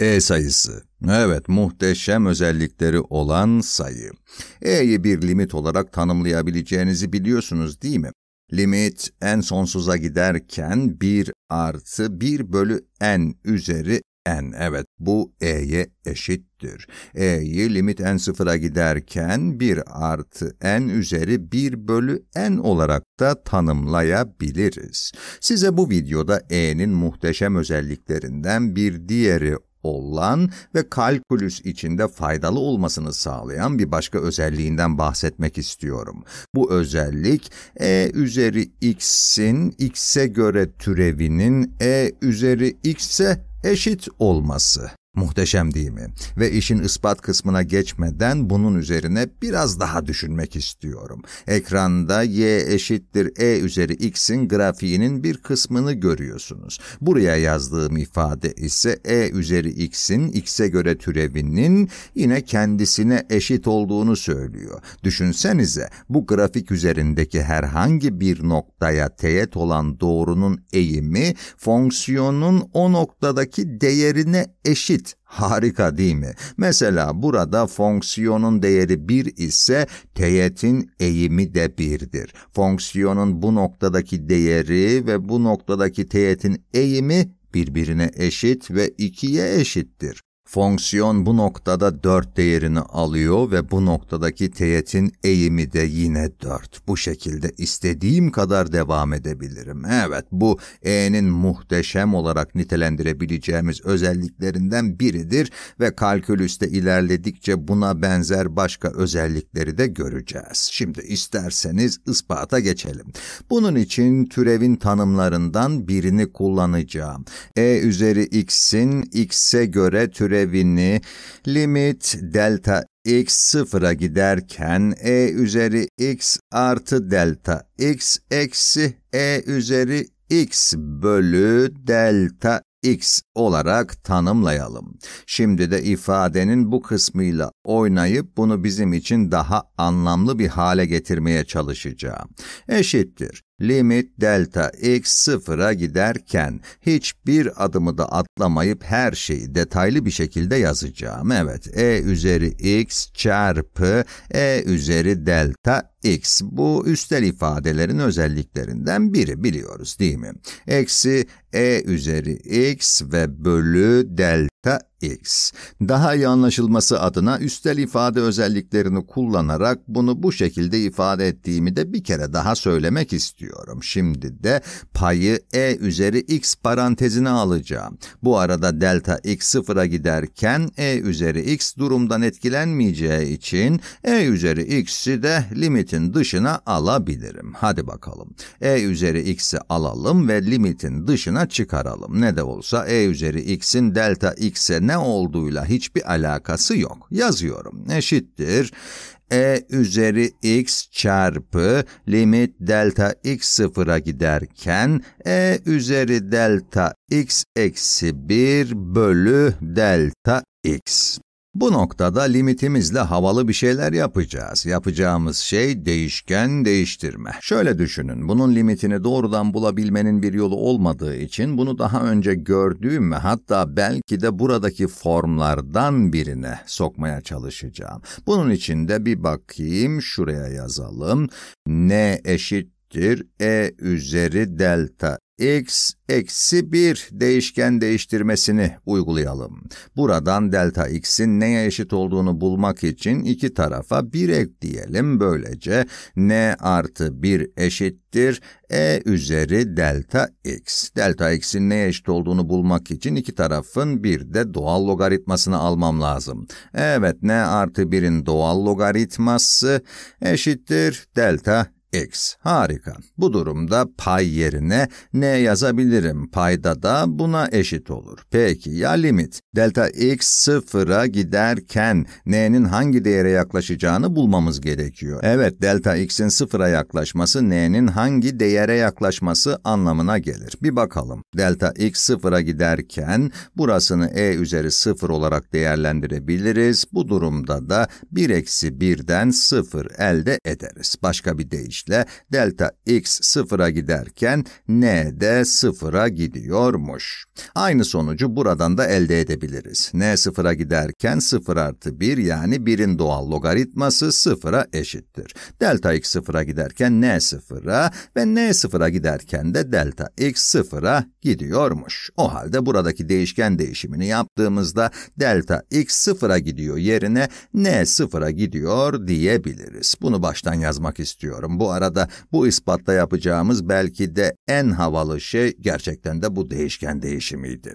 E sayısı. Evet, muhteşem özellikleri olan sayı. E'yi bir limit olarak tanımlayabileceğinizi biliyorsunuz değil mi? Limit en sonsuza giderken 1 artı 1 bölü n üzeri n. Evet, bu e'ye eşittir. E'yi limit en sıfıra giderken 1 artı n üzeri 1 bölü n olarak da tanımlayabiliriz. Size bu videoda e'nin muhteşem özelliklerinden bir diğeri olan ve kalkülüs içinde faydalı olmasını sağlayan bir başka özelliğinden bahsetmek istiyorum. Bu özellik e üzeri x'in x'e göre türevinin e üzeri x'e eşit olması. Muhteşem değil mi? Ve işin ispat kısmına geçmeden bunun üzerine biraz daha düşünmek istiyorum. Ekranda y eşittir e üzeri x'in grafiğinin bir kısmını görüyorsunuz. Buraya yazdığım ifade ise e üzeri x'in x'e göre türevinin yine kendisine eşit olduğunu söylüyor. Düşünsenize bu grafik üzerindeki herhangi bir noktaya teğet olan doğrunun eğimi fonksiyonun o noktadaki değerine eşit harika değil mi? Mesela burada fonksiyonun değeri 1 ise teğetin eğimi de 1'dir. Fonksiyonun bu noktadaki değeri ve bu noktadaki teğetin eğimi birbirine eşit ve 2'ye eşittir. Fonksiyon bu noktada 4 değerini alıyor ve bu noktadaki teğetin eğimi de yine 4. Bu şekilde istediğim kadar devam edebilirim. Evet bu e'nin muhteşem olarak nitelendirebileceğimiz özelliklerinden biridir ve kalkülüste ilerledikçe buna benzer başka özellikleri de göreceğiz. Şimdi isterseniz ispata geçelim. Bunun için türevin tanımlarından birini kullanacağım. e üzeri x'in x'e göre türev türevini limit delta x sıfıra giderken e üzeri x artı delta x eksi e üzeri x bölü delta x olarak tanımlayalım. Şimdi de ifadenin bu kısmıyla oynayıp bunu bizim için daha anlamlı bir hale getirmeye çalışacağım. Eşittir. Limit delta x sıfıra giderken hiçbir adımı da atlamayıp her şeyi detaylı bir şekilde yazacağım. Evet, e üzeri x çarpı e üzeri delta x bu üstel ifadelerin özelliklerinden biri biliyoruz değil mi? Eksi e üzeri x ve bölü delta x. Daha iyi anlaşılması adına üstel ifade özelliklerini kullanarak bunu bu şekilde ifade ettiğimi de bir kere daha söylemek istiyorum. Şimdi de payı e üzeri x parantezine alacağım. Bu arada delta x sıfıra giderken e üzeri x durumdan etkilenmeyeceği için e üzeri x'i de limit limitin dışına alabilirim. Hadi bakalım. E üzeri x'i alalım ve limitin dışına çıkaralım. Ne de olsa e üzeri x'in delta x'e ne olduğuyla hiçbir alakası yok. Yazıyorum. Eşittir e üzeri x çarpı limit delta x sıfıra giderken e üzeri delta x eksi 1 bölü delta x. Bu noktada limitimizle havalı bir şeyler yapacağız. Yapacağımız şey değişken değiştirme. Şöyle düşünün, bunun limitini doğrudan bulabilmenin bir yolu olmadığı için bunu daha önce gördüğüm ve hatta belki de buradaki formlardan birine sokmaya çalışacağım. Bunun için de bir bakayım, şuraya yazalım. N eşittir E üzeri delta x eksi 1 değişken değiştirmesini uygulayalım. Buradan delta x'in neye eşit olduğunu bulmak için iki tarafa 1 ekleyelim. Böylece n artı 1 eşittir e üzeri delta x. Delta x'in neye eşit olduğunu bulmak için iki tarafın bir de doğal logaritmasını almam lazım. Evet n artı 1'in doğal logaritması eşittir delta x. Harika. Bu durumda pay yerine n yazabilirim. Payda da buna eşit olur. Peki ya limit? Delta x sıfıra giderken n'nin hangi değere yaklaşacağını bulmamız gerekiyor. Evet, delta x'in sıfıra yaklaşması n'nin hangi değere yaklaşması anlamına gelir. Bir bakalım. Delta x sıfıra giderken burasını e üzeri sıfır olarak değerlendirebiliriz. Bu durumda da 1 eksi 1'den sıfır elde ederiz. Başka bir değiş ile delta x sıfıra giderken n de sıfıra gidiyormuş. Aynı sonucu buradan da elde edebiliriz. n sıfıra giderken 0 artı 1 yani 1'in doğal logaritması sıfıra eşittir. Delta x sıfıra giderken n sıfıra ve n sıfıra giderken de delta x sıfıra gidiyormuş. O halde buradaki değişken değişimini yaptığımızda delta x sıfıra gidiyor yerine n sıfıra gidiyor diyebiliriz. Bunu baştan yazmak istiyorum. Bu arada bu ispatta yapacağımız belki de en havalı şey gerçekten de bu değişken değişimiydi.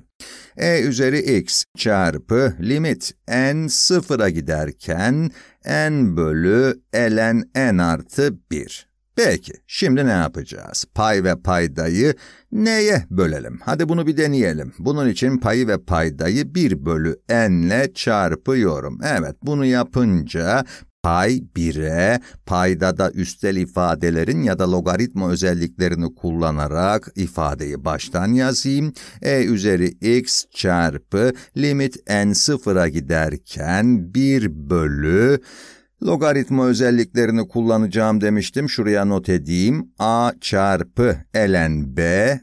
E üzeri x çarpı limit n sıfıra giderken n bölü ln n artı 1. Peki, şimdi ne yapacağız? Pay ve paydayı neye bölelim? Hadi bunu bir deneyelim. Bunun için payı ve paydayı 1 bölü n ile çarpıyorum. Evet, bunu yapınca pay, bire, payda da üstel ifadelerin ya da logaritma özelliklerini kullanarak ifadeyi baştan yazayım. e üzeri x çarpı limit n sıfıra giderken 1 bölü Logaritma özelliklerini kullanacağım demiştim. Şuraya not edeyim. A çarpı ln b,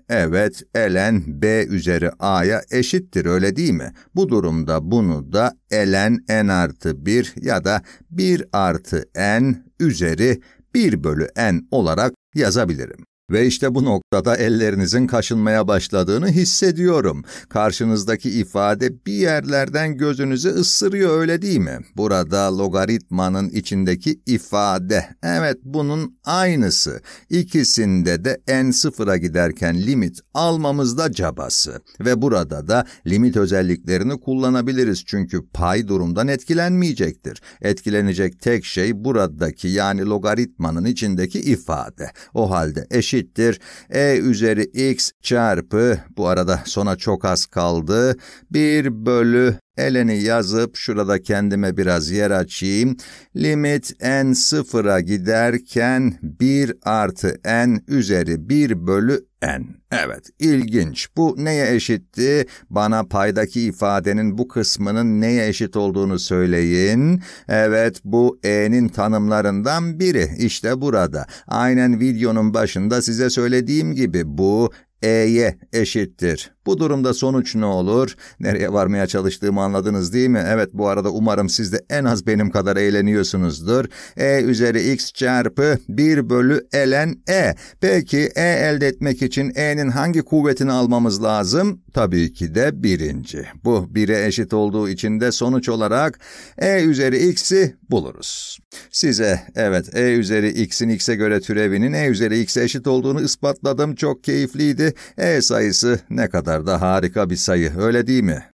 evet ln b üzeri a'ya eşittir öyle değil mi? Bu durumda bunu da ln n artı 1 ya da 1 artı n üzeri 1 bölü n olarak yazabilirim. Ve işte bu noktada ellerinizin kaşınmaya başladığını hissediyorum. Karşınızdaki ifade bir yerlerden gözünüzü ısırıyor öyle değil mi? Burada logaritmanın içindeki ifade. Evet bunun aynısı. İkisinde de n sıfıra giderken limit almamızda cabası. Ve burada da limit özelliklerini kullanabiliriz çünkü pay durumdan etkilenmeyecektir. Etkilenecek tek şey buradaki yani logaritmanın içindeki ifade. O halde eşit eşittir. E üzeri x çarpı, bu arada sona çok az kaldı, 1 bölü Eleni yazıp şurada kendime biraz yer açayım. Limit n sıfıra giderken 1 artı n üzeri 1 bölü en. Evet, ilginç. Bu neye eşitti? Bana paydaki ifadenin bu kısmının neye eşit olduğunu söyleyin. Evet, bu e'nin tanımlarından biri. İşte burada. Aynen videonun başında size söylediğim gibi bu E'ye eşittir. Bu durumda sonuç ne olur? Nereye varmaya çalıştığımı anladınız değil mi? Evet bu arada umarım siz de en az benim kadar eğleniyorsunuzdur. E üzeri x çarpı 1 bölü ln e. Peki e elde etmek için e'nin hangi kuvvetini almamız lazım? Tabii ki de birinci. Bu 1'e eşit olduğu için de sonuç olarak e üzeri x'i buluruz. Size evet e üzeri x'in x'e göre türevinin e üzeri x'e eşit olduğunu ispatladım. Çok keyifliydi e sayısı ne kadar da harika bir sayı öyle değil mi?